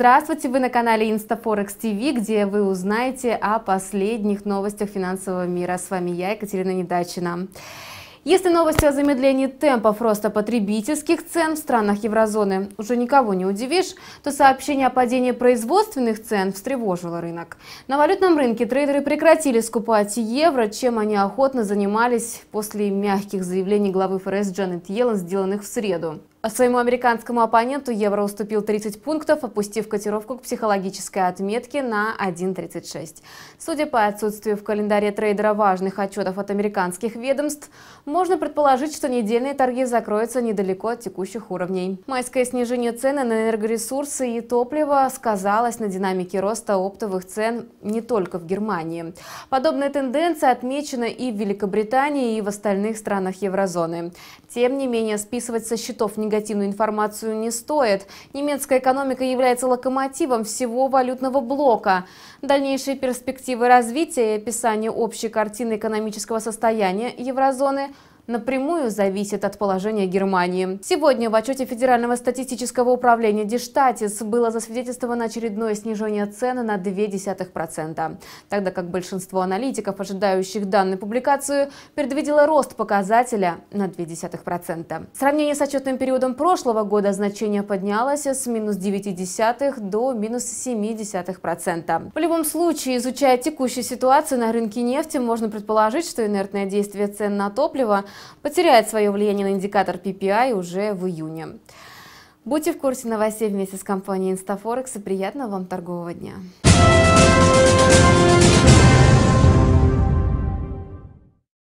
Здравствуйте, вы на канале InstaForex TV, где вы узнаете о последних новостях финансового мира. С вами я, Екатерина Недачина. Если новости о замедлении темпов роста потребительских цен в странах еврозоны уже никого не удивишь, то сообщение о падении производственных цен встревожило рынок. На валютном рынке трейдеры прекратили скупать евро, чем они охотно занимались после мягких заявлений главы ФРС Джанет Йеллен, сделанных в среду. А своему американскому оппоненту евро уступил 30 пунктов, опустив котировку к психологической отметке на 1.36. Судя по отсутствию в календаре трейдера важных отчетов от американских ведомств, можно предположить, что недельные торги закроются недалеко от текущих уровней. Майское снижение цены на энергоресурсы и топливо сказалось на динамике роста оптовых цен не только в Германии. Подобная тенденция отмечена и в Великобритании, и в остальных странах еврозоны. Тем не менее, списывать со счетов не негативную информацию не стоит. Немецкая экономика является локомотивом всего валютного блока. Дальнейшие перспективы развития и описание общей картины экономического состояния еврозоны – напрямую зависит от положения Германии. Сегодня в отчете Федерального статистического управления Диштатис было засвидетельствовано очередное снижение цены на 0,2%, тогда как большинство аналитиков, ожидающих данной публикацию, предвидело рост показателя на 0,2%. В сравнении с отчетным периодом прошлого года значение поднялось с минус 0,9 до минус 0,7%. В любом случае, изучая текущую ситуацию на рынке нефти, можно предположить, что инертное действие цен на топливо потеряет свое влияние на индикатор PPI уже в июне. Будьте в курсе новостей вместе с компанией InstaForex и приятного вам торгового дня.